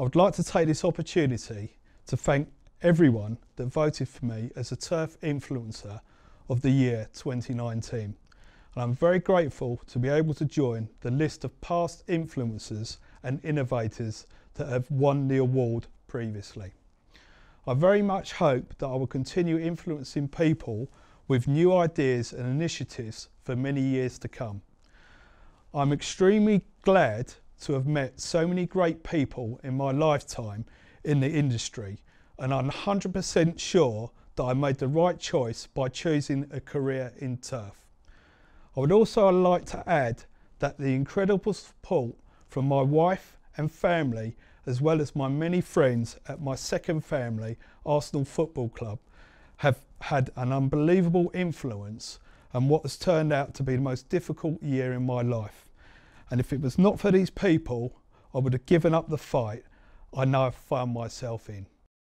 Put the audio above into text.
I would like to take this opportunity to thank everyone that voted for me as a Turf Influencer of the Year 2019. And I'm very grateful to be able to join the list of past influencers and innovators that have won the award previously. I very much hope that I will continue influencing people with new ideas and initiatives for many years to come. I'm extremely glad to have met so many great people in my lifetime in the industry, and I'm 100% sure that I made the right choice by choosing a career in turf. I would also like to add that the incredible support from my wife and family, as well as my many friends at my second family, Arsenal Football Club, have had an unbelievable influence on what has turned out to be the most difficult year in my life. And if it was not for these people, I would have given up the fight I now find found myself in.